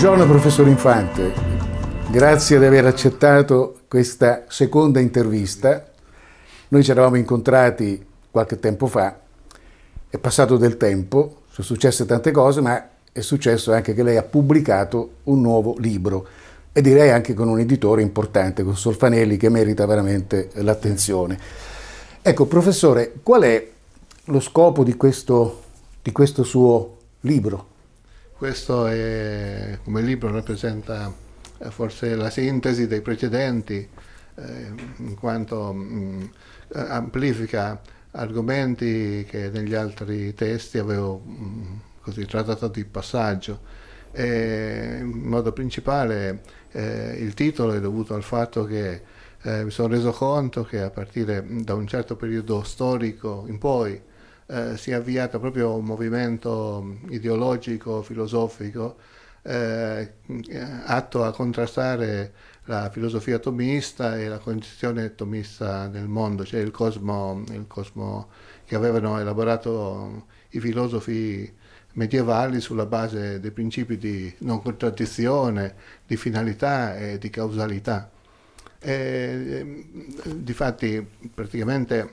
Buongiorno professor Infante, grazie di aver accettato questa seconda intervista. Noi ci eravamo incontrati qualche tempo fa, è passato del tempo, sono successe tante cose, ma è successo anche che lei ha pubblicato un nuovo libro e direi anche con un editore importante, con Solfanelli, che merita veramente l'attenzione. Ecco, professore, qual è lo scopo di questo, di questo suo libro? Questo è, come libro rappresenta eh, forse la sintesi dei precedenti, eh, in quanto mh, mm, amplifica argomenti che negli altri testi avevo mh, mm, così trattato di passaggio. E in modo principale eh, il titolo è dovuto al fatto che eh, mi sono reso conto che a partire da un certo periodo storico in poi eh, si è avviato proprio un movimento ideologico, filosofico, eh, atto a contrastare la filosofia tomista e la concezione tomista del mondo, cioè il cosmo, il cosmo che avevano elaborato i filosofi medievali sulla base dei principi di non contraddizione, di finalità e di causalità. E, difatti praticamente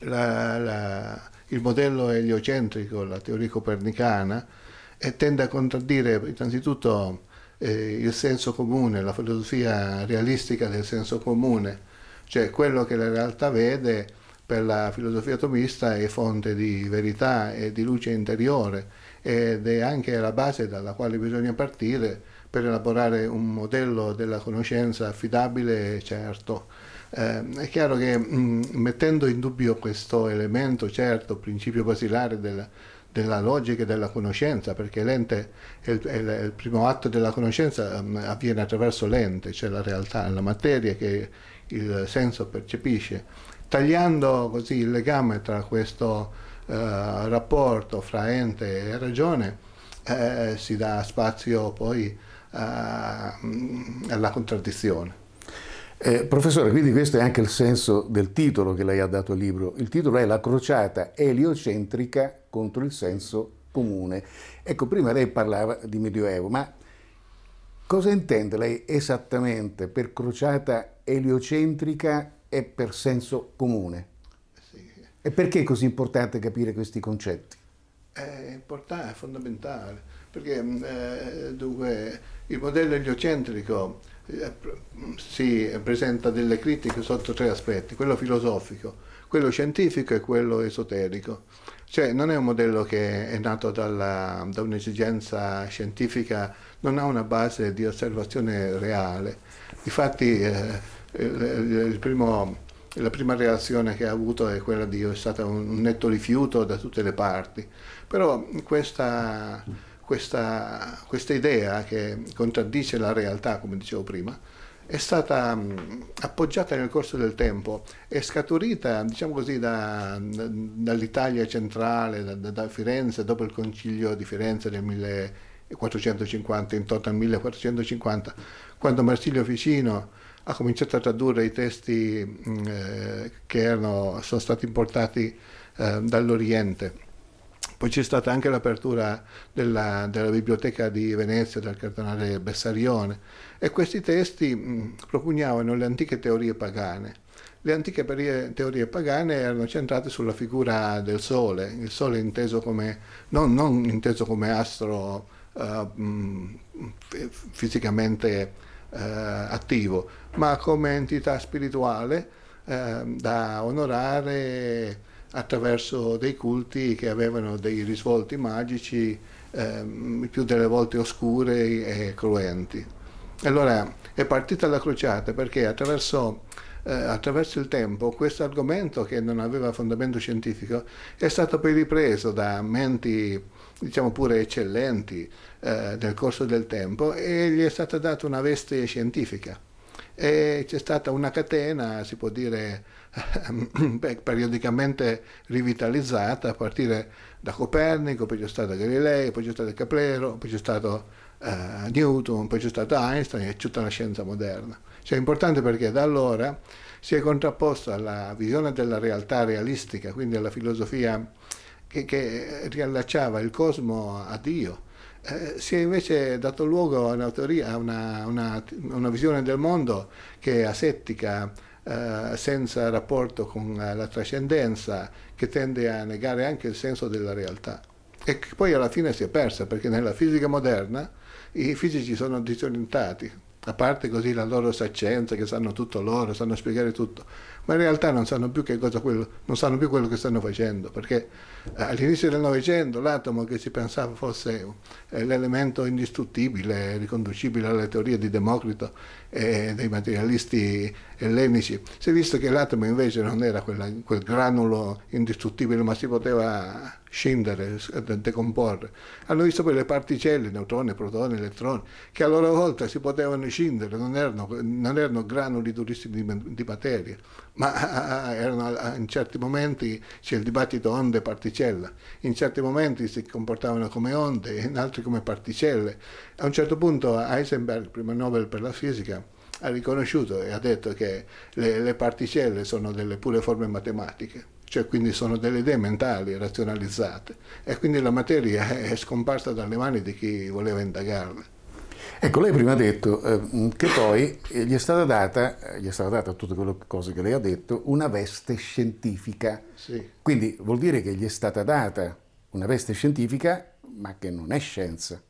la, la, il modello eliocentrico, la teoria copernicana, e tende a contraddire innanzitutto eh, il senso comune, la filosofia realistica del senso comune, cioè quello che la realtà vede per la filosofia atomista è fonte di verità e di luce interiore ed è anche la base dalla quale bisogna partire per elaborare un modello della conoscenza affidabile e certo. Eh, è chiaro che mh, mm, mettendo in dubbio questo elemento, certo, principio basilare del, della logica e della conoscenza, perché l'ente è il, è il, primo atto della conoscenza mh, mm, avviene attraverso l'ente, cioè la realtà, la materia che il senso percepisce. Tagliando così il legame tra questo eh, rapporto fra ente e ragione, eh, si dà spazio poi eh, mm, alla contraddizione. Eh, professore, quindi questo è anche il senso del titolo che lei ha dato al libro. Il titolo è La crociata eliocentrica contro il senso comune. Ecco, prima lei parlava di Medioevo, ma cosa intende lei esattamente per crociata eliocentrica e per senso comune? Sì. E perché è così importante capire questi concetti? È importante, è fondamentale, perché eh, dunque, il modello eliocentrico eh, mm, si eh, presenta delle critiche sotto tre aspetti, quello filosofico, quello scientifico e quello esoterico. Cioè non è un modello che è nato dalla, da un'esigenza scientifica, non ha una base di osservazione reale. Infatti eh, eh il primo, la prima reazione che ha avuto è quella di è stato un netto rifiuto da tutte le parti. Però questa questa, questa idea che contraddice la realtà, come dicevo prima, è stata mm, appoggiata nel corso del tempo, è scaturita diciamo così, da, dall'Italia centrale, da, da, Firenze, dopo il concilio di Firenze del 1450, in total 1450, quando Marsilio Ficino ha cominciato a tradurre i testi mm, eh, che erano, sono stati importati eh, dall'Oriente poi c'è stata anche l'apertura della, della, biblioteca di Venezia dal cardinale Bessarione e questi testi propugnavano le antiche teorie pagane. Le antiche teorie pagane erano centrate sulla figura del Sole, il Sole inteso come, non, non inteso come astro uh, fisicamente uh, attivo, ma come entità spirituale uh, da onorare attraverso dei culti che avevano dei risvolti magici ehm, più delle volte oscuri e cruenti. Allora è partita la crociata perché attraverso, eh, attraverso il tempo questo argomento che non aveva fondamento scientifico è stato poi ripreso da menti diciamo pure eccellenti eh, nel corso del tempo e gli è stata data una veste scientifica e c'è stata una catena, si può dire, eh, periodicamente rivitalizzata a partire da Copernico, poi c'è stato Galilei, poi c'è stato Caplero, poi c'è stato eh, Newton, poi c'è stato Einstein e tutta la scienza moderna. Cioè è importante perché da allora si è contrapposta alla visione della realtà realistica, quindi alla filosofia che, che riallacciava il cosmo a Dio, eh, si è invece dato luogo a una, teoria, a una, una, una visione del mondo che è asettica, eh, senza rapporto con eh, la trascendenza che tende a negare anche il senso della realtà e che poi alla fine si è persa perché nella fisica moderna i fisici sono disorientati, a parte così la loro saccenza che sanno tutto loro, sanno spiegare tutto, ma in realtà non sanno più, che cosa quello, non sanno più quello che stanno facendo perché eh, all'inizio del Novecento l'atomo che si pensava fosse eh, l'elemento indistruttibile, riconducibile alle teorie di Democrito e dei materialisti ellenici, si è visto che l'atomo invece non era quella, quel granulo indistruttibile ma si poteva scindere, eh, decomporre. Hanno visto poi le particelle, neutroni, protoni, elettroni, che a loro volta si potevano scindere, non erano, non erano granuli durissimi di, di materia, ma erano, in certi momenti c'è il dibattito onde-particella, in certi momenti si comportavano come onde, in altri come particelle. A un certo punto Heisenberg, primo Nobel per la fisica, ha riconosciuto e ha detto che le, le particelle sono delle pure forme matematiche cioè quindi sono delle idee mentali razionalizzate e quindi la materia è scomparsa dalle mani di chi voleva indagarla. Ecco, lei prima ha detto eh, che poi gli è stata data, gli è stata data tutte quelle cose che lei ha detto, una veste scientifica. Sì. Quindi vuol dire che gli è stata data una veste scientifica, ma che non è scienza.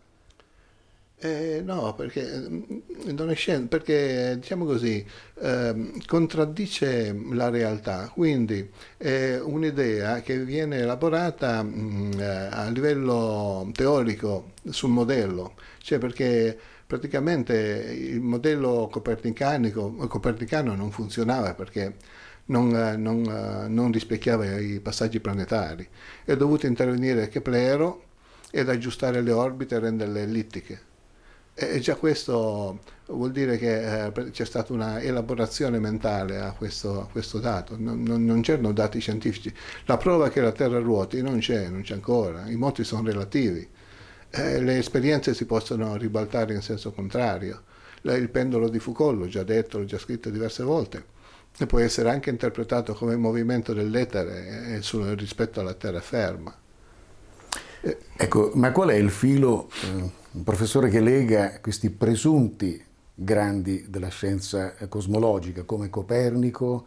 Eh, no, perché mm, non è scienza, perché diciamo così, eh, contraddice la realtà, quindi è un'idea che viene elaborata mh, mm, eh, a livello teorico sul modello, cioè perché praticamente il modello copernicano non funzionava perché non, eh, non, eh, non, rispecchiava i passaggi planetari. È dovuto intervenire Keplero ed aggiustare le orbite e renderle ellittiche. E già questo vuol dire che eh, c'è stata una elaborazione mentale a questo, a questo dato, non, non, c'erano dati scientifici. La prova che la Terra ruoti non c'è, non c'è ancora, i moti sono relativi eh, le esperienze si possono ribaltare in senso contrario. Il pendolo di Foucault, l'ho già detto, l'ho già scritto diverse volte, e può essere anche interpretato come movimento dell'etere eh, rispetto alla terraferma. Eh. Ecco, ma qual è il filo, eh, professore, che lega questi presunti grandi della scienza eh, cosmologica come Copernico,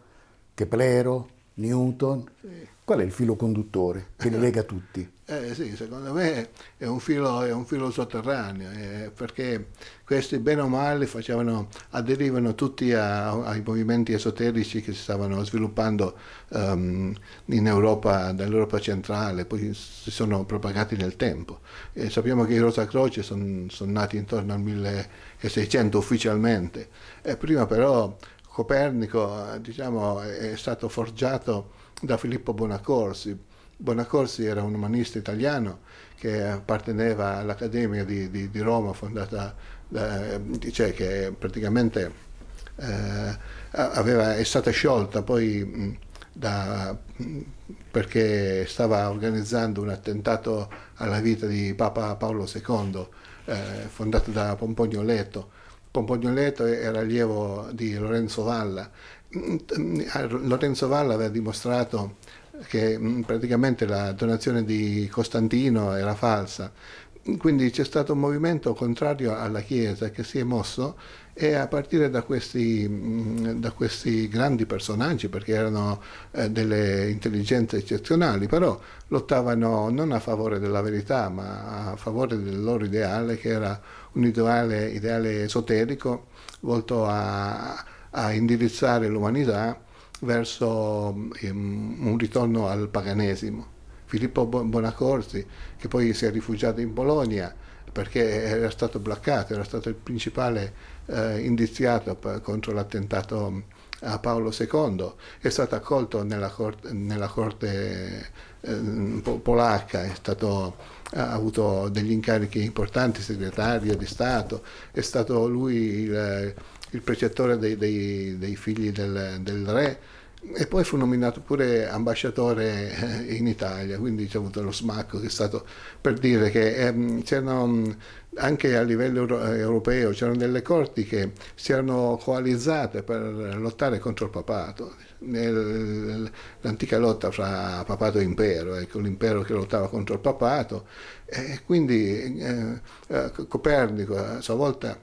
Keplero, Newton? Sì Qual è il filo conduttore che li lega tutti? Eh sì, secondo me è un filo, è un filo sotterraneo, eh, perché questi bene o male facevano, aderivano tutti a, ai movimenti esoterici che si stavano sviluppando um, in Europa, dall'Europa centrale, poi si sono propagati nel tempo. E sappiamo che i Rosa Croce sono son nati intorno al 1600 ufficialmente, e prima però Copernico diciamo, è stato forgiato da Filippo Bonacorsi. Bonacorsi era un umanista italiano che apparteneva all'Accademia di, di, di Roma, fondata, da, eh, cioè che praticamente eh, aveva, è stata sciolta poi da, perché stava organizzando un attentato alla vita di Papa Paolo II, eh, fondata da Pomponio Leto. Pomponio Leto era allievo di Lorenzo Valla Mm, mm, mm, Lorenzo Valla aveva dimostrato che praticamente la donazione di Costantino era falsa. Quindi c'è stato un movimento contrario alla Chiesa che si è mosso e a partire da questi, da questi grandi personaggi, perché erano eh, delle intelligenze eccezionali, però lottavano non a favore della verità, ma a favore del loro ideale, che era un ideale, ideale esoterico volto a, a indirizzare l'umanità verso ehm, un ritorno al paganesimo. Filippo Bonacorsi, che poi si è rifugiato in Bologna perché era stato bloccato, era stato il principale eh, indiziato per, contro l'attentato a Paolo II, è stato accolto nella corte, nella corte eh, polacca, stato, ha avuto degli incarichi importanti, segretario di Stato, è stato lui il il precettore dei, dei, dei figli del, del, re e poi fu nominato pure ambasciatore eh, in Italia, quindi c'è avuto lo smacco che è stato per dire che ehm, c'erano mm, anche a livello eh, europeo c'erano delle corti che si erano coalizzate per lottare contro il papato, l'antica lotta fra papato e impero, ecco, l'impero che lottava contro il papato e quindi eh, eh Copernico a sua volta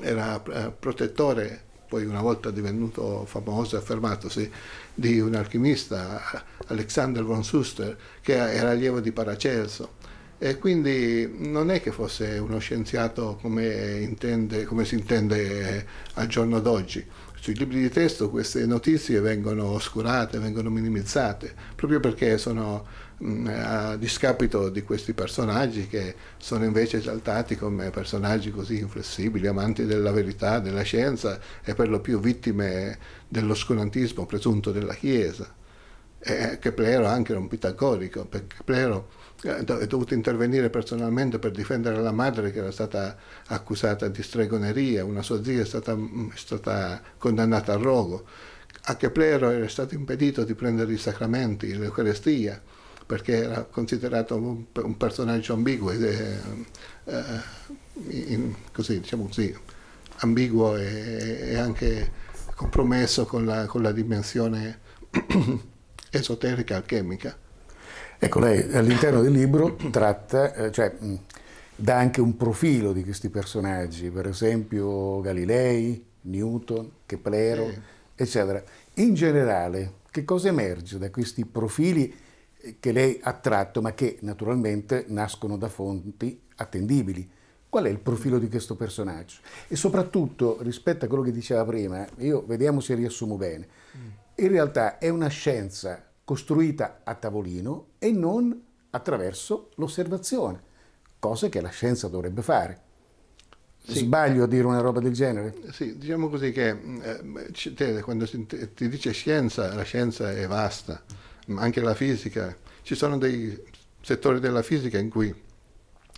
era eh, protettore, poi una volta divenuto famoso e affermatosi, di un alchimista, Alexander von Suster, che era allievo di Paracelso. E quindi non è che fosse uno scienziato come, intende, come si intende eh, al giorno d'oggi. Sui libri di testo queste notizie vengono oscurate, vengono minimizzate, proprio perché sono Mm, a discapito di questi personaggi che sono invece esaltati come personaggi così inflessibili, amanti della verità, della scienza e per lo più vittime dell'oscurantismo presunto della Chiesa. E Keplero anche era un pitagorico, perché Keplero eh, è dovuto intervenire personalmente per difendere la madre che era stata accusata di stregoneria, una sua zia è stata, mm, è stata condannata a rogo. A Keplero era stato impedito di prendere i sacramenti, l'Eucarestia, perché era considerato un, un personaggio ambiguo ed eh, in, così, diciamo così, ambiguo e, e anche compromesso con la, con la dimensione esoterica alchemica. Ecco, lei all'interno del libro tratta, eh, cioè, mm, dà anche un profilo di questi personaggi, per esempio Galilei, Newton, Keplero, sì. eccetera. In generale, che cosa emerge da questi profili che lei ha tratto, ma che naturalmente nascono da fonti attendibili. Qual è il profilo di questo personaggio? E soprattutto, rispetto a quello che diceva prima, io vediamo se riassumo bene, in realtà è una scienza costruita a tavolino e non attraverso l'osservazione, cosa che la scienza dovrebbe fare. Sì. Sbaglio a dire una roba del genere? Sì, diciamo così che eh, te, quando si, ti dice scienza, la scienza è vasta anche la fisica. Ci sono dei settori della fisica in cui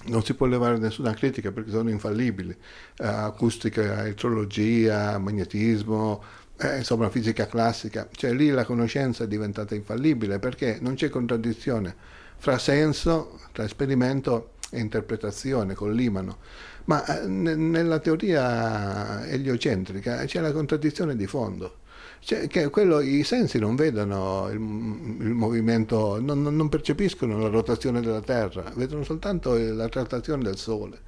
non si può levare nessuna critica perché sono infallibili, eh, acustica, elettrologia, magnetismo, eh, insomma fisica classica, cioè lì la conoscenza è diventata infallibile perché non c'è contraddizione fra senso, tra esperimento e interpretazione, collimano, ma eh, nella teoria eliocentrica c'è la contraddizione di fondo cioè, che quello, i sensi non vedono il, il movimento, non, non, percepiscono la rotazione della Terra, vedono soltanto la trattazione del Sole.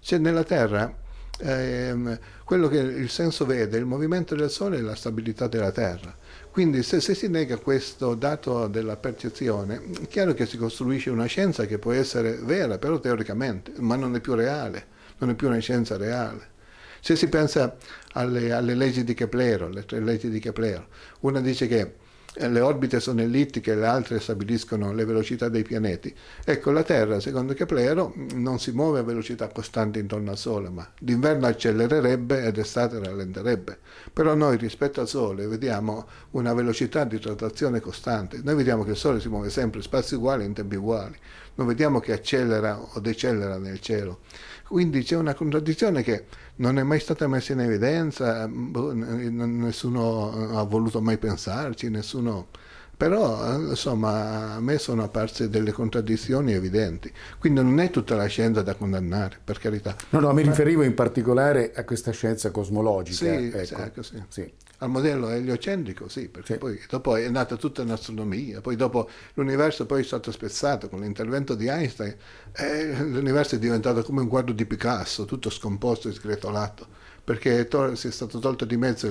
Cioè, nella Terra ehm, quello che il senso vede, il movimento del Sole e la stabilità della Terra. Quindi se, se, si nega questo dato della percezione, è chiaro che si costruisce una scienza che può essere vera, però teoricamente, ma non è più reale, non è più una scienza reale. Se si pensa alle, alle leggi di Keplero, le tre leggi di Keplero. Una dice che eh, le orbite sono ellittiche, le altre stabiliscono le velocità dei pianeti. Ecco, la Terra, secondo Keplero, non si muove a velocità costante intorno al Sole, ma d'inverno accelererebbe ed estate rallenterebbe. Però noi rispetto al Sole vediamo una velocità di traslazione costante. Noi vediamo che il Sole si muove sempre in spazi uguali e in tempi uguali. Non vediamo che accelera o decelera nel cielo. Quindi c'è una contraddizione che non è mai stata messa in evidenza, mm, boh, nessuno ha voluto mai pensarci, nessuno... Però, eh, insomma, a me sono apparse delle contraddizioni evidenti. Quindi non è tutta la scienza da condannare, per carità. No, no, mi riferivo in particolare a questa scienza cosmologica. Sì, ecco. Certo, sì. sì al modello eliocentrico, sì, perché sì. poi dopo è nata tutta l'astronomia, poi dopo l'universo poi è stato spezzato con l'intervento di Einstein e l'universo è diventato come un quadro di Picasso, tutto scomposto e sgretolato, perché to- si è stato tolto di mezzo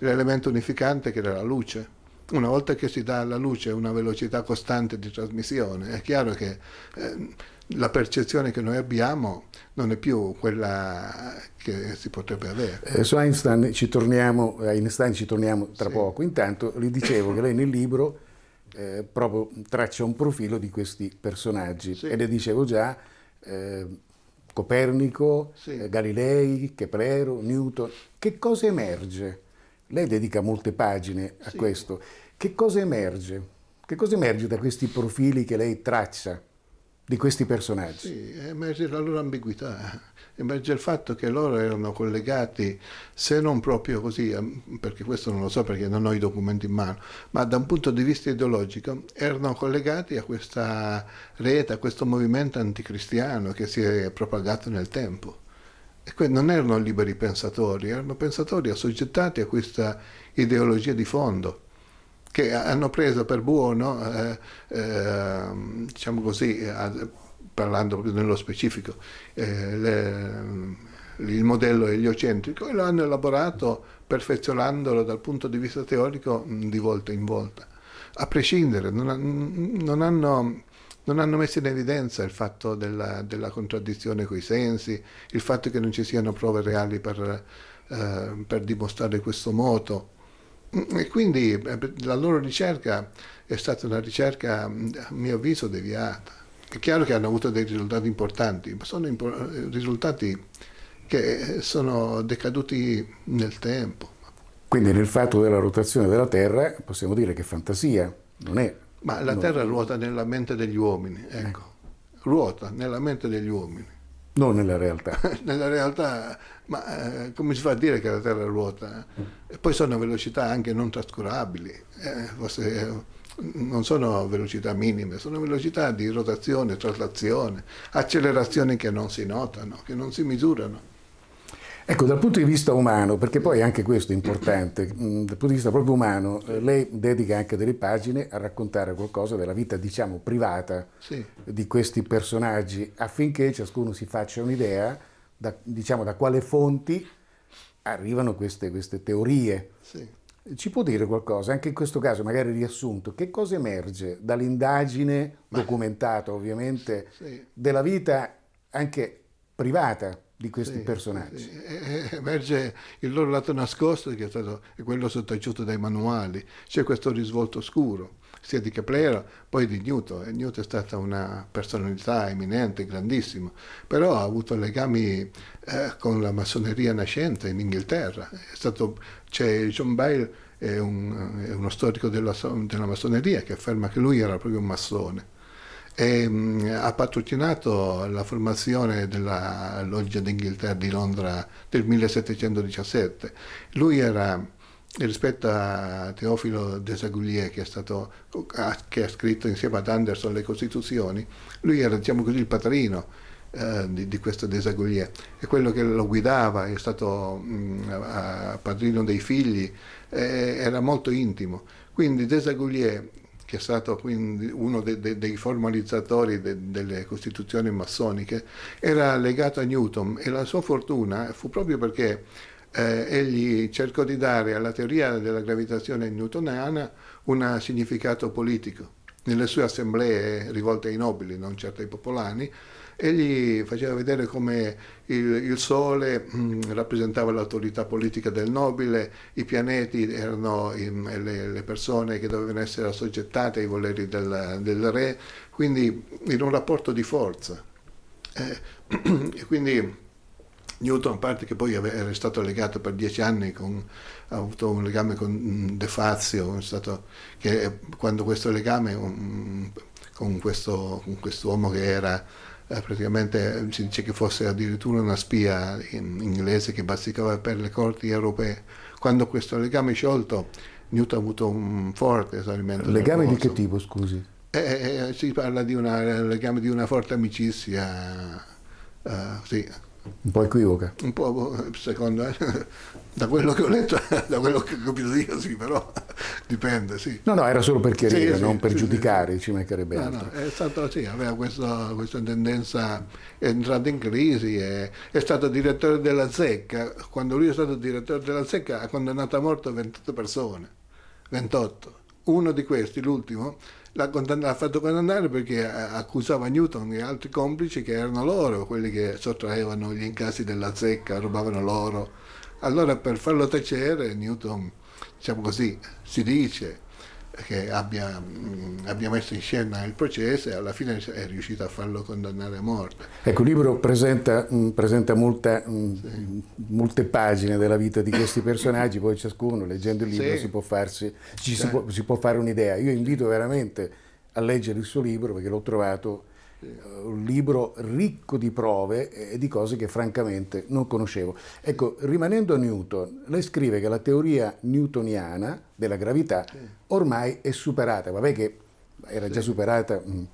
l'elemento unificante che era la luce. Una volta che si dà alla luce una velocità costante di trasmissione, è chiaro che... Eh, la percezione che noi abbiamo non è più quella che si potrebbe avere. Eh, su Einstein ci torniamo, Einstein ci torniamo tra sì. poco, intanto gli dicevo che lei nel libro eh, proprio traccia un profilo di questi personaggi sì. e le dicevo già eh, Copernico, sì. Eh, Galilei, Keplero, Newton, che cosa emerge? Lei dedica molte pagine a questo, che cosa emerge? Che cosa emerge da questi profili che lei traccia? di questi personaggi. Sì, emerge la loro ambiguità, emerge il fatto che loro erano collegati, se non proprio così, perché questo non lo so perché non ho i documenti in mano, ma da un punto di vista ideologico erano collegati a questa rete, a questo movimento anticristiano che si è propagato nel tempo. E non erano liberi pensatori, erano pensatori assoggettati a questa ideologia di fondo che hanno preso per buono, eh, eh, diciamo così, parlando nello specifico, eh, le, il modello eliocentrico e lo hanno elaborato perfezionandolo dal punto di vista teorico mm, di volta in volta. A prescindere, non, non hanno non hanno messo in evidenza il fatto della, della contraddizione coi sensi, il fatto che non ci siano prove reali per, eh, per dimostrare questo moto, Mm, e quindi eh, la loro ricerca è stata una ricerca, a mio avviso, deviata. È chiaro che hanno avuto dei risultati importanti, ma sono impo eh, risultati che eh, sono decaduti nel tempo. Quindi nel fatto della rotazione della Terra possiamo dire che fantasia non è... Ma la non... Terra ruota nella mente degli uomini, ecco. Eh. Ruota nella mente degli uomini. Non nella realtà. nella realtà, ma eh, come si fa a dire che la Terra ruota? E poi sono velocità anche non trascurabili, eh, forse, eh, non sono velocità minime, sono velocità di rotazione, traslazione, accelerazioni che non si notano, che non si misurano. Ecco, dal punto di vista umano, perché poi anche questo è importante, mm, dal punto di vista proprio umano, eh, lei dedica anche delle pagine a raccontare qualcosa della vita, diciamo, privata sì. di questi personaggi, affinché ciascuno si faccia un'idea, da, diciamo, da quale fonti arrivano queste, queste teorie. Sì. Ci può dire qualcosa, anche in questo caso magari riassunto, che cosa emerge dall'indagine, documentata ovviamente, sì. della vita anche privata di questi sì, personaggi. Sì. Eh, eh, eh, emerge il loro lato nascosto, che è stato quello sottaciuto dai manuali, c'è questo risvolto scuro, sia di Caprera, poi di Newton. E Newton è stata una personalità eminente, grandissima, però ha avuto legami eh, con la massoneria nascente in Inghilterra. Stato, c'è John Bale, è, un, è uno storico della, della massoneria, che afferma che lui era proprio un massone e ehm, ha patrocinato la formazione della Loggia d'Inghilterra di Londra del 1717. Lui era rispetto a Teofilo Desagulier che, è stato, che ha scritto insieme ad Anderson le Costituzioni, lui era diciamo così, il patrino eh, di, di, questo Desagulier e quello che lo guidava è stato mh, mm, padrino dei figli, eh, era molto intimo. Quindi Desagulier che è stato quindi uno de, de, dei formalizzatori de, delle costituzioni massoniche, era legato a Newton e la sua fortuna fu proprio perché eh, egli cercò di dare alla teoria della gravitazione newtoniana un significato politico. Nelle sue assemblee rivolte ai nobili, non certo ai popolani, Egli faceva vedere come il, il Sole mh, mm, rappresentava l'autorità politica del nobile, i pianeti erano in, le, le, persone che dovevano essere assoggettate ai voleri del, del re, quindi in un rapporto di forza. Eh, quindi Newton, a parte che poi era stato legato per dieci anni, con, ha avuto un legame con mm, De Fazio, stato, che eh, quando questo legame um, con, questo, uomo che era eh, praticamente eh, si dice che fosse addirittura una spia in inglese che bazzicava per le corti europee. Quando questo legame è sciolto, Newton ha avuto un forte esaurimento. Legame di che tipo, scusi? Eh, eh, eh si parla di un legame di una forte amicizia. Uh, sì, un po' equivoca. Un po', boh, secondo me, da quello che ho letto, da quello che ho capito io, sì, però dipende, sì. No, no, era solo per chiarire, sì, sì, non per sì, giudicare, ci mancherebbe altro. No, no, è stato, sì, aveva questo, questa tendenza, è entrato in crisi, è, è, stato direttore della Zecca, quando lui è stato direttore della Zecca ha condannato a morte 28 persone, 28. Uno di questi, l'ultimo, l'ha, condanna- l'ha fatto condannare perché eh, accusava Newton e altri complici che erano loro, quelli che sottraevano gli incassi della zecca, rubavano l'oro. Allora per farlo tacere Newton, diciamo così, si dice, che abbia, mm, abbia, messo in scena il processo e alla fine è riuscito a farlo condannare a morte. Ecco, il libro presenta, mm, presenta molta, mm, sì. molte pagine della vita di questi personaggi, poi ciascuno leggendo il libro sì. si, può farsi, ci sì. si, può, si può fare un'idea. Io invito veramente a leggere il suo libro perché l'ho trovato eh, un libro ricco di prove e di cose che francamente non conoscevo. Ecco, rimanendo a Newton, lei scrive che la teoria newtoniana della gravità ormai è superata, vabbè che era già superata, mm,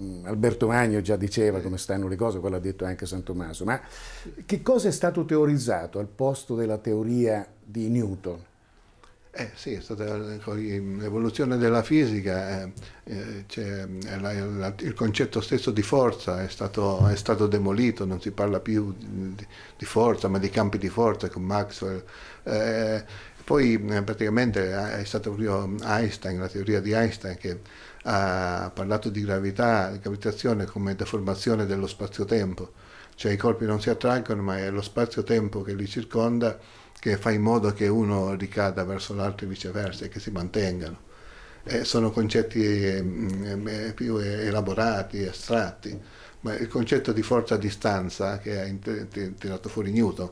mm, Alberto Magno già diceva come stanno le cose, quello ha detto anche San Tommaso, ma che cosa è stato teorizzato al posto della teoria di Newton? Eh sì, è stata ecco, l'evoluzione della fisica, eh, eh, cioè, la, la, il concetto stesso di forza è stato, è stato, demolito, non si parla più di, di, forza, ma di campi di forza con Maxwell. Eh, poi eh, praticamente eh, è stata proprio Einstein, la teoria di Einstein, che ha parlato di gravità, di gravitazione come deformazione dello spazio-tempo, cioè i corpi non si attraggono, ma è lo spazio-tempo che li circonda che fa in modo che uno ricada verso l'altro e viceversa e che si mantengano. Eh, sono concetti mm, eh, eh, più elaborati, astratti, ma il concetto di forza a distanza che ha tirato fuori Newton,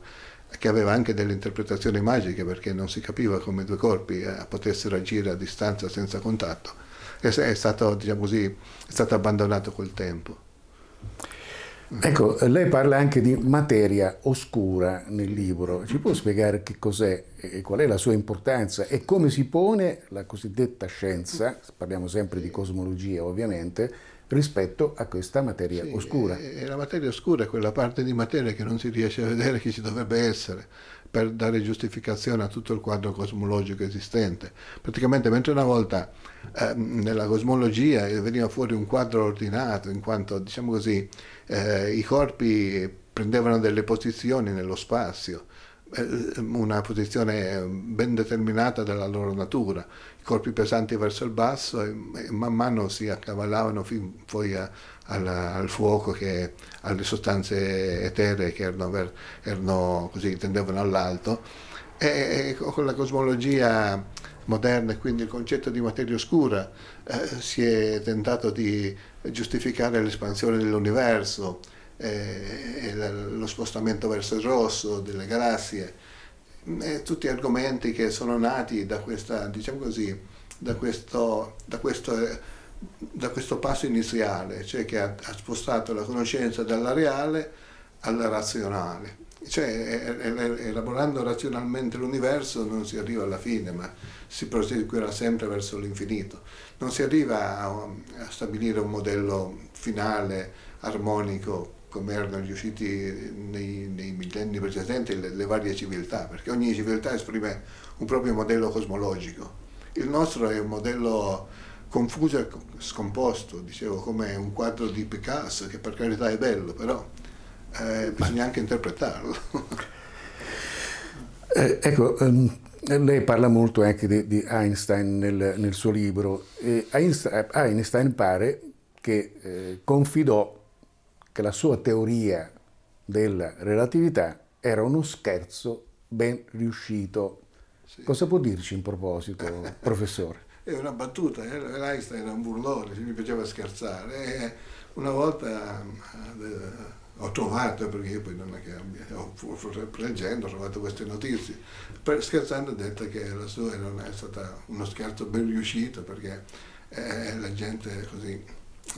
che aveva anche delle interpretazioni magiche perché non si capiva come due corpi eh, potessero agire a distanza senza contatto, è, è, stato, diciamo così, è stato abbandonato col tempo. Ecco, lei parla anche di materia oscura nel libro. Ci può spiegare che cos'è e qual è la sua importanza e come si pone la cosiddetta scienza, parliamo sempre di cosmologia ovviamente, rispetto a questa materia sì, oscura? E la materia oscura è quella parte di materia che non si riesce a vedere che ci dovrebbe essere per dare giustificazione a tutto il quadro cosmologico esistente. Praticamente mentre una volta eh, nella cosmologia eh, veniva fuori un quadro ordinato in quanto, diciamo così, eh, i corpi prendevano delle posizioni nello spazio, eh, una posizione ben determinata dalla loro natura, i corpi pesanti verso il basso e, eh, e man mano si accavallavano fin poi a, alla, al fuoco, che, alle sostanze etere che erano, erano così, tendevano all'alto. E, e con la cosmologia moderna e quindi il concetto di materia oscura, eh, si è tentato di giustificare l'espansione dell'universo, eh, lo spostamento verso il rosso delle galassie, eh, tutti argomenti che sono nati da, questa, diciamo così, da, questo, da, questo, da questo, passo iniziale, cioè che ha, ha spostato la conoscenza dalla reale alla razionale cioè elaborando razionalmente l'universo non si arriva alla fine, ma si proseguirà sempre verso l'infinito. Non si arriva a, a stabilire un modello finale, armonico, come erano riusciti nei, nei millenni precedenti le, le varie civiltà, perché ogni civiltà esprime un proprio modello cosmologico. Il nostro è un modello confuso e scomposto, dicevo, come un quadro di Picasso, che per carità è bello, però eh, bisogna anche interpretarlo. eh, ecco, um, lei parla molto anche di, di Einstein nel, nel, suo libro. E Einstein, eh, Einstein, pare che eh, confidò che la sua teoria della relatività era uno scherzo ben riuscito. Sì. Cosa può dirci in proposito, professore? È una battuta, eh. Einstein era un burlone, mi piaceva scherzare. Eh, una volta ho trovato, perché io poi non è che abbia, ho, leggendo ho trovato queste notizie, per, scherzando ho detto che la sua non è stata uno scherzo ben riuscito perché eh, la gente così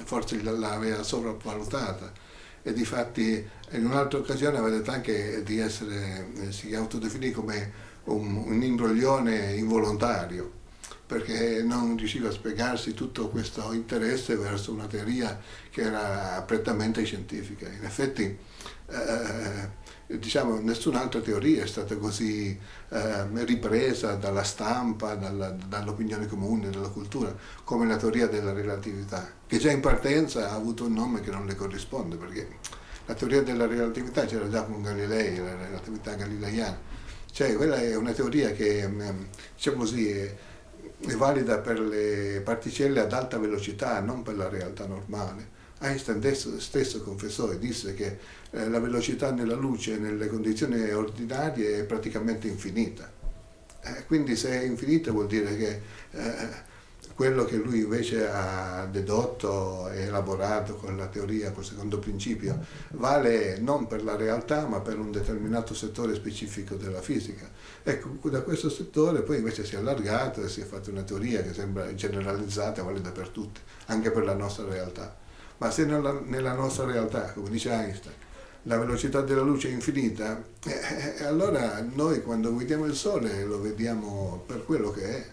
forse l'aveva sopravvalutata e di fatti in un'altra occasione aveva detto anche di essere, eh, si autodefinì come un, un imbroglione involontario perché non riusciva a spiegarsi tutto questo interesse verso una teoria che era prettamente scientifica. In effetti, eh, diciamo, nessun'altra teoria è stata così eh, ripresa dalla stampa, dall'opinione comune, dalla cultura, come la teoria della relatività, che già in partenza ha avuto un nome che non le corrisponde, perché la teoria della relatività c'era già con Galilei, la relatività galileiana. Cioè, quella è una teoria che, ehm, diciamo così, è valida per le particelle ad alta velocità, non per la realtà normale. Einstein stesso confessò e disse che eh, la velocità nella luce nelle condizioni ordinarie è praticamente infinita. Eh, quindi se è infinita vuol dire che eh, quello che lui invece ha dedotto e elaborato con la teoria, col secondo principio, vale non per la realtà ma per un determinato settore specifico della fisica. Ecco, da questo settore poi invece si è allargato e si è fatta una teoria che sembra generalizzata e valida per tutti, anche per la nostra realtà. Ma se nella, nella nostra realtà, come dice Einstein, la velocità della luce è infinita, eh, eh allora noi quando guidiamo il Sole lo vediamo per quello che è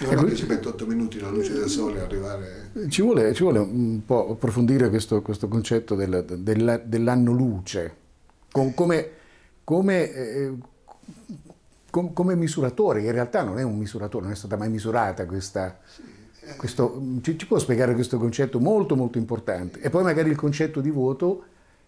io ecco. non ci metto 8 minuti la luce del sole a arrivare. Ci vuole, ci vuole un po' approfondire questo, questo concetto del, del, dell'anno luce, Com, come, come, eh, com, come, misuratore, in realtà non è un misuratore, non è stata mai misurata questa... Sì. Eh. Questo, ci, ci, può spiegare questo concetto molto molto importante e poi magari il concetto di vuoto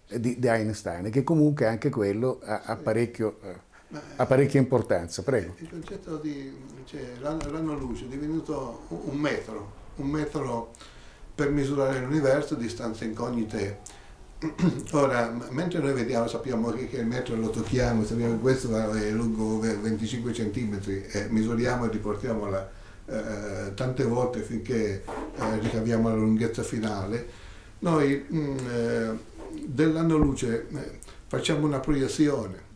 eh, di, di Einstein che comunque anche quello ha, ha parecchio... Eh, eh, ha parecchia importanza. Prego. Il concetto di cioè, l'anno luce è divenuto un metro, un metro per misurare l'universo, distanze incognite. Ora, mentre noi vediamo, sappiamo che il metro lo tocchiamo, sappiamo che questo è lungo 25 cm, eh, misuriamo e riportiamo la, eh, tante volte finché eh, ricaviamo la lunghezza finale, noi mm, eh, dell'anno luce eh, facciamo una proiezione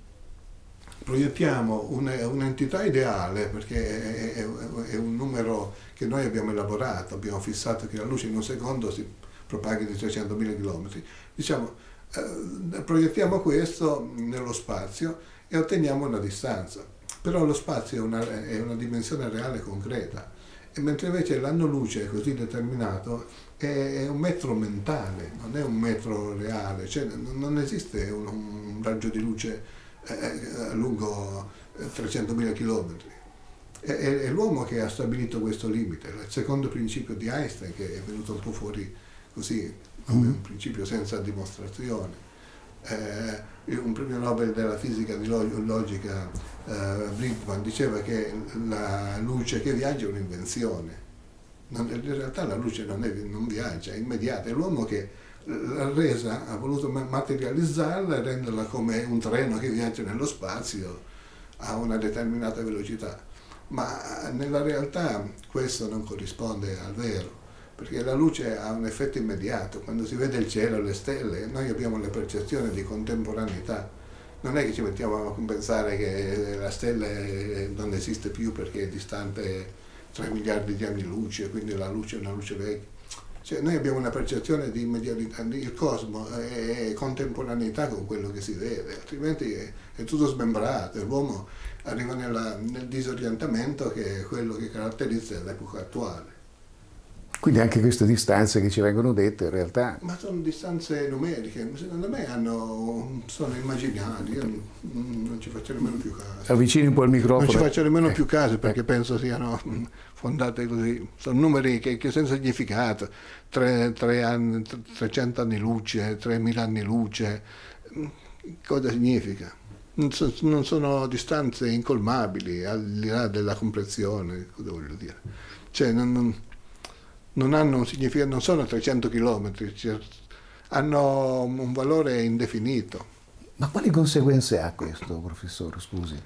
proiettiamo un'entità ideale, perché è, un numero che noi abbiamo elaborato, abbiamo fissato che la luce in un secondo si propaga di 300.000 km. Diciamo, eh, proiettiamo questo nello spazio e otteniamo una distanza. Però lo spazio è una, è una dimensione reale concreta, e mentre invece l'anno luce così determinato è, un metro mentale, non è un metro reale, cioè non esiste un, un raggio di luce eh, eh, lungo 300.000 eh, km. È, l'uomo che ha stabilito questo limite, il secondo principio di Einstein che è venuto un po' fuori così, come mm-hmm. un principio senza dimostrazione. Eh, un premio Nobel della fisica di logica, eh, Brinkman, diceva che la luce che viaggia è un'invenzione. in realtà la luce non, è, non viaggia, è immediata, è l'uomo che la resa, ha voluto materializzarla e renderla come un treno che viaggia nello spazio a una determinata velocità. Ma eh, nella realtà questo non corrisponde al vero, perché la luce ha un effetto immediato, quando si vede il cielo, e le stelle, noi abbiamo la percezione di contemporaneità. Non è che ci mettiamo a pensare che eh, la stella eh, non esiste più perché è distante 3 miliardi di anni luce, quindi la luce è una luce vecchia cioè, noi abbiamo una percezione di immediatità, il cosmo eh, è contemporaneità con quello che si vede, altrimenti è, è tutto smembrato, l'uomo arriva nella, nel disorientamento che è quello che caratterizza l'epoca attuale. Quindi anche queste distanze che ci vengono dette in realtà... Ma sono distanze numeriche, secondo me hanno, sono immaginali, io non ci faccio nemmeno più caso. Avvicini un po' il microfono. Non ci faccio nemmeno eh. più caso perché eh. penso siano fondate così, sono numeri che, che senza significato, 3, 3 anni, 300 anni luce, 3.000 anni luce, mm, cosa significa? Non, sono distanze incolmabili, al di là della comprensione, cosa voglio dire? Cioè, non, non, non hanno un significato, non sono 300 km, cioè, hanno un valore indefinito. Ma quali conseguenze ha questo, professore? Scusi.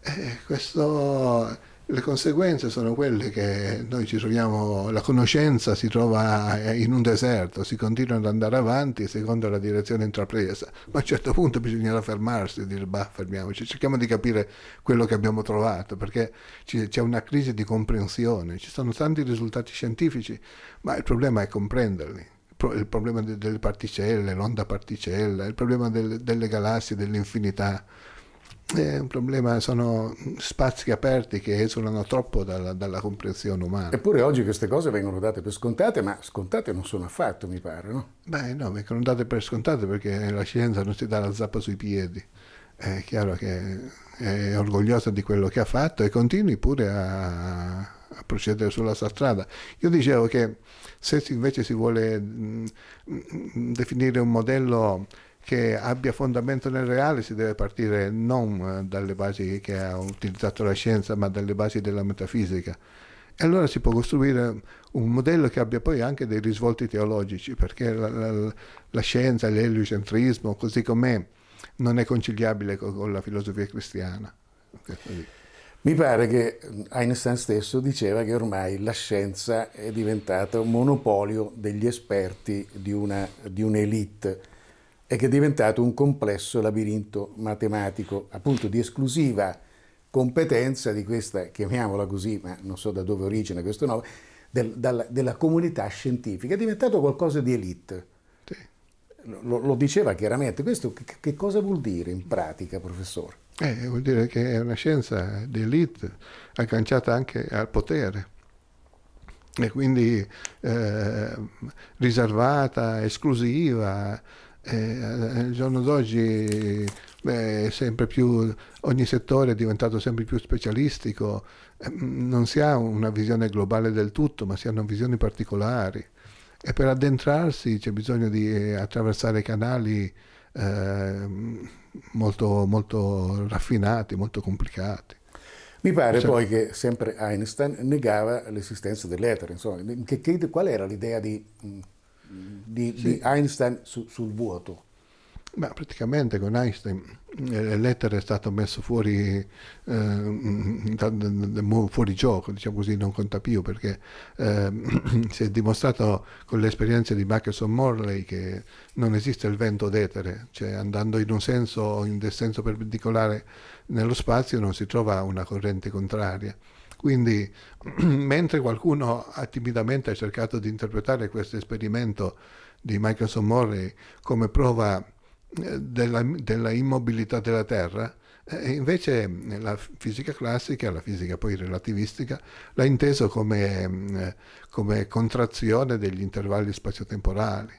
Eh, questo le conseguenze sono quelle che noi ci troviamo, la conoscenza si trova eh, in un deserto, si continua ad andare avanti secondo la direzione intrapresa, ma a un certo punto bisognerà fermarsi e dire bah, fermiamoci, cerchiamo di capire quello che abbiamo trovato, perché c'è una crisi di comprensione, ci sono tanti risultati scientifici, ma il problema è comprenderli, il problema delle particelle, l'onda particella, il problema delle galassie, dell'infinità è un problema, sono spazi aperti che esulano troppo dalla, dalla, comprensione umana. Eppure oggi queste cose vengono date per scontate, ma scontate non sono affatto, mi pare, no? Beh, no, vengono date per scontate perché la scienza non si dà la zappa sui piedi. È chiaro che è orgogliosa di quello che ha fatto e continui pure a, a procedere sulla sua strada. Io dicevo che se invece si vuole mh, mm, mh, mm, definire un modello che abbia fondamento nel reale si deve partire non eh, dalle basi che ha utilizzato la scienza, ma dalle basi della metafisica. E allora si può costruire un modello che abbia poi anche dei risvolti teologici, perché la, la, la scienza, l'eliocentrismo, così com'è, non è conciliabile con, con la filosofia cristiana. Mi pare che Einstein stesso diceva che ormai la scienza è diventata un monopolio degli esperti di, una, di un'elite e che è diventato un complesso labirinto matematico, appunto di esclusiva competenza di questa, chiamiamola così, ma non so da dove origina questo nome, del, dalla, della comunità scientifica. È diventato qualcosa di elite. Sì. Lo, lo, diceva chiaramente. Questo che, che, cosa vuol dire in pratica, professore? Eh, vuol dire che è una scienza di elite agganciata anche al potere e quindi eh, riservata, esclusiva, eh, al giorno d'oggi beh, più, ogni settore è diventato sempre più specialistico, eh, non si ha una visione globale del tutto, ma si hanno visioni particolari. E per addentrarsi c'è bisogno di eh, attraversare canali eh, molto, molto raffinati, molto complicati. Mi pare cioè, poi che sempre Einstein negava l'esistenza dell'etere, insomma, che, che, qual era l'idea di di, sì. di Einstein su, sul vuoto. Ma praticamente con Einstein eh, l'etere è stato messo fuori, eh, fuori gioco, diciamo così, non conta più perché eh, si è dimostrato con l'esperienza di Michelson Morley che non esiste il vento d'etere, cioè andando in un senso o in senso perpendicolare nello spazio non si trova una corrente contraria. Quindi mentre qualcuno ha timidamente cercato di interpretare questo esperimento di Michelson Morley come prova eh, della, della immobilità della Terra, eh, invece eh, la fisica classica, la fisica poi relativistica, l'ha inteso come, mm, come contrazione degli intervalli spazio-temporali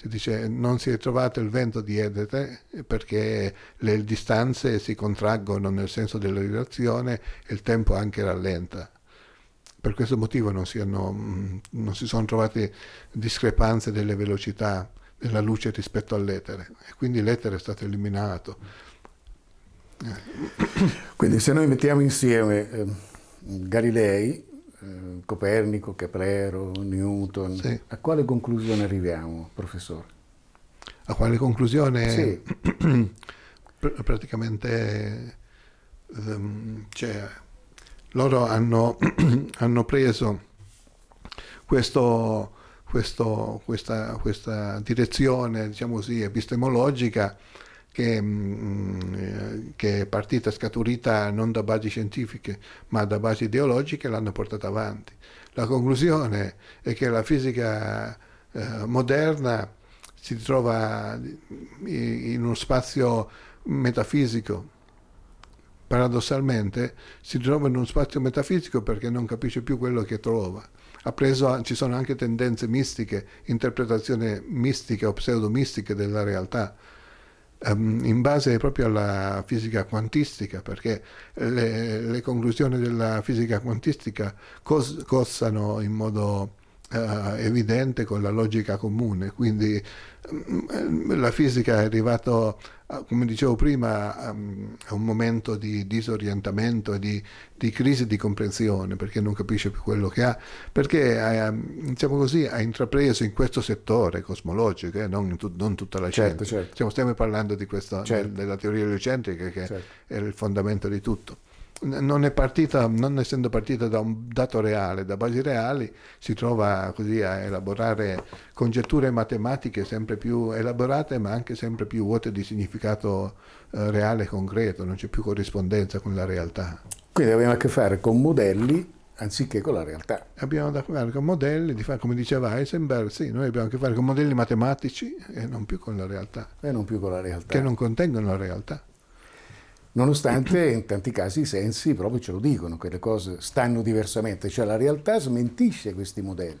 si dice non si è trovato il vento di Edete perché le distanze si contraggono nel senso della relazione e il tempo anche rallenta. Per questo motivo non si, hanno, mm, non si sono trovate discrepanze delle velocità della luce rispetto all'etere e quindi l'etere è stato eliminato. Quindi se noi mettiamo insieme eh, Galilei eh, Copernico, Caprero, Newton. Sì. A quale conclusione arriviamo, professore? A quale conclusione? Sì. Pr praticamente um, cioè, loro hanno, hanno preso questo, questo, questa, questa, direzione, diciamo così, epistemologica che, mh, mm, mm, che è partita scaturita non da basi scientifiche ma da basi ideologiche, l'hanno portata avanti. La conclusione è che la fisica eh, moderna si trova eh, in uno spazio metafisico. Paradossalmente si trova in uno spazio metafisico perché non capisce più quello che trova. Ha Preso, ci sono anche tendenze mistiche, interpretazioni mistiche o pseudomistiche della realtà um, in base proprio alla fisica quantistica, perché eh, le, le conclusioni della fisica quantistica cos, cossano in modo Uh, evidente con la logica comune, quindi um, la fisica è arrivata Ah, come dicevo prima, um, è un momento di disorientamento e di, di, crisi di comprensione perché non capisce più quello che ha, perché ha, ehm, diciamo così, ha intrapreso in questo settore cosmologico, eh, non, tu, non, tutta la certo, scienza. Certo. Diciamo, stiamo parlando di questa, certo. della teoria eliocentrica che certo. è il fondamento di tutto non, partita, non essendo partita da un dato reale, da basi reali, si trova così a elaborare congetture matematiche sempre più elaborate ma anche sempre più vuote di significato eh, reale e concreto, non c'è più corrispondenza con la realtà. Quindi abbiamo a che fare con modelli anziché con la realtà. Abbiamo a che fare con modelli, di fare, come diceva Heisenberg, sì, noi abbiamo a che fare con modelli matematici e non più con la realtà. E non più con la realtà. Che non contengono la realtà nonostante in tanti casi i sensi proprio ce lo dicono che le cose stanno diversamente, cioè la realtà smentisce questi modelli.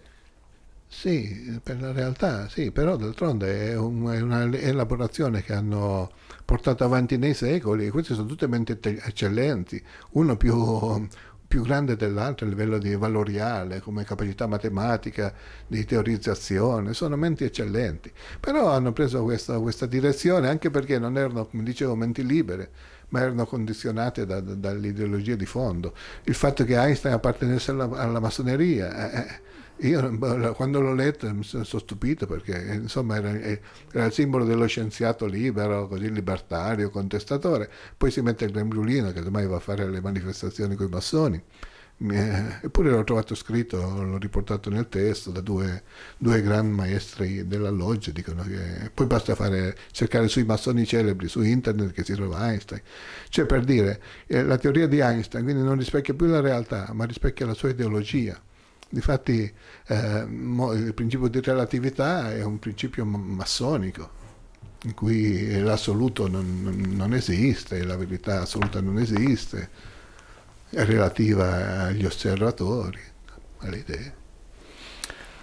Sì, per la realtà sì, però d'altronde è, un, è un'elaborazione che hanno portato avanti nei secoli e queste sono tutte menti eccellenti, uno più, più grande dell'altro a livello di valoriale, come capacità matematica, di teorizzazione, sono menti eccellenti, però hanno preso questa, questa direzione anche perché non erano, come dicevo, menti libere, ma erano condizionate da, da, dall'ideologia di fondo. Il fatto che Einstein appartenesse alla, alla massoneria. Eh, eh io boh, quando l'ho letto mi sono stupito perché eh, insomma era, eh, era, il simbolo dello scienziato libero, così libertario, contestatore. Poi si mette il grembiulino che domani va a fare le manifestazioni con i massoni eppure l'ho trovato scritto, l'ho riportato nel testo da due, due gran maestri della loggia, dicono che poi basta fare, cercare sui massoni celebri, su internet che si trova Einstein, cioè per dire eh, la teoria di Einstein quindi non rispecchia più la realtà ma rispecchia la sua ideologia. Difatti eh, il principio di relatività è un principio massonico in cui l'assoluto non, non esiste, la verità assoluta non esiste relativa agli osservatori, alle idee.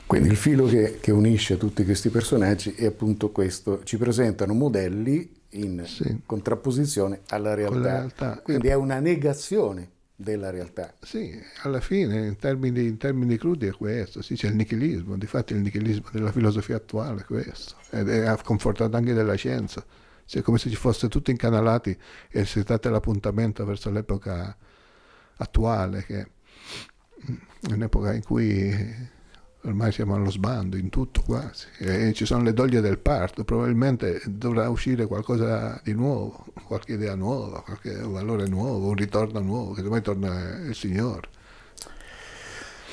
Quindi il filo che, che, unisce tutti questi personaggi è appunto questo, ci presentano modelli in sì. contrapposizione alla realtà. realtà. Quindi è una negazione della realtà. Sì, alla fine in termini, in termini crudi è questo, sì, c'è il nichilismo, di fatto il nichilismo della filosofia attuale è questo, ed è confortato anche della scienza, cioè come se ci fosse tutti incanalati e si tratta l'appuntamento verso l'epoca attuale, che è un'epoca in cui ormai siamo allo sbando in tutto quasi, e ci sono le doglie del parto, probabilmente dovrà uscire qualcosa di nuovo, qualche idea nuova, qualche valore nuovo, un ritorno nuovo, che domani torna il Signore.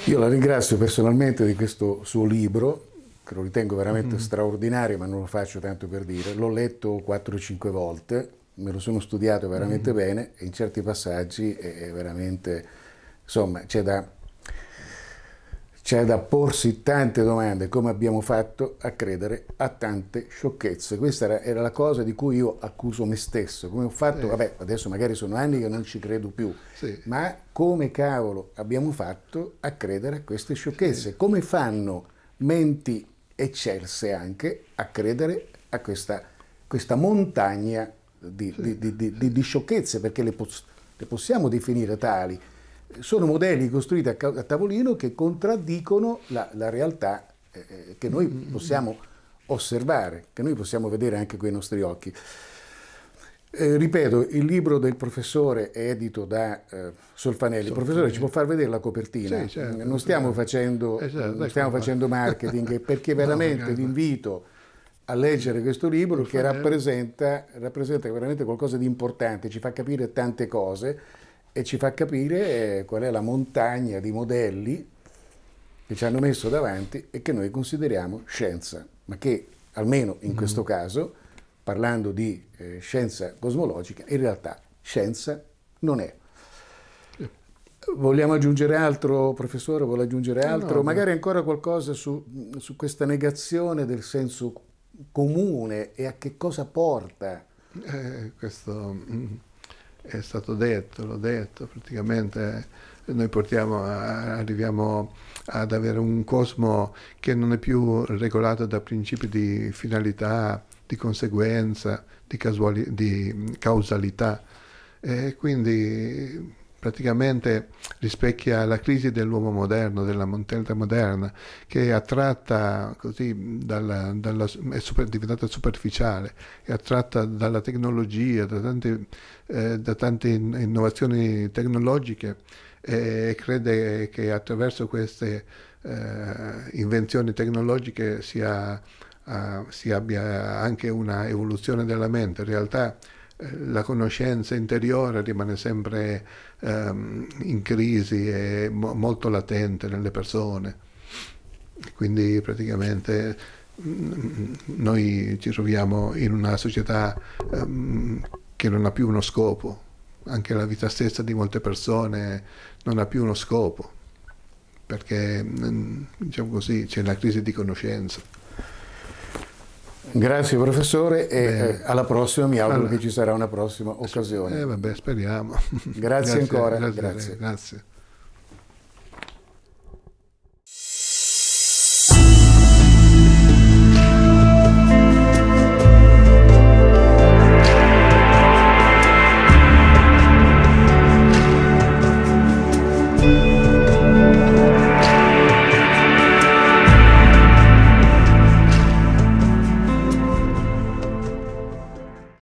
Io la ringrazio personalmente di questo suo libro, che lo ritengo veramente mm. straordinario, ma non lo faccio tanto per dire, l'ho letto 4-5 volte me lo sono studiato veramente mm. bene in certi passaggi è veramente, insomma, c'è da, c'è da porsi tante domande, come abbiamo fatto a credere a tante sciocchezze. Questa era, era la cosa di cui io accuso me stesso, come ho fatto, eh. vabbè, adesso magari sono anni che non ci credo più, sì. ma come cavolo abbiamo fatto a credere a queste sciocchezze? Sì. Come fanno menti eccelse anche a credere a questa, questa montagna di, di, di, di sciocchezze, perché le, pos le, possiamo definire tali, sono modelli costruiti a, a tavolino che contraddicono la, la realtà eh, eh che noi mm-hmm. possiamo osservare, che noi possiamo vedere anche con i nostri occhi. Eh, ripeto, il libro del professore è edito da eh, Solfanelli. Il professore ci può far vedere la copertina. Sì, certo, non stiamo, certo. facendo, eh, certo, non stiamo facendo marketing perché veramente no, l'invito a leggere questo libro che rappresenta, rappresenta, veramente qualcosa di importante, ci fa capire tante cose e ci fa capire eh, qual è la montagna di modelli che ci hanno messo davanti e che noi consideriamo scienza, ma che almeno in mm-hmm. questo caso, parlando di eh, scienza cosmologica, in realtà scienza non è. Vogliamo aggiungere altro, professore? Vuole aggiungere altro? No, no. Magari ancora qualcosa su, su questa negazione del senso comune e a che cosa porta? Eh, questo mm, è stato detto, l'ho detto, praticamente eh, noi portiamo, arriviamo ad avere un cosmo che non è più regolato da principi di finalità, di conseguenza, di, casuali, di mm, causalità. E quindi praticamente rispecchia la crisi dell'uomo moderno, della montelta moderna, che attratta così dalla, dalla, è super, diventata superficiale, è attratta dalla tecnologia, da tante, eh, da tante innovazioni tecnologiche e crede che attraverso queste eh, invenzioni tecnologiche sia, uh, si abbia anche una evoluzione della mente. In realtà la conoscenza interiore rimane sempre um, in crisi e mo- molto latente nelle persone. Quindi praticamente mm, noi ci troviamo in una società um, che non ha più uno scopo, anche la vita stessa di molte persone non ha più uno scopo, perché mm, diciamo così c'è una crisi di conoscenza. Grazie professore e Bene. Eh, alla prossima, mi auguro allora. che ci sarà una prossima occasione. Eh, vabbè, speriamo. Grazie, grazie ancora. grazie. grazie.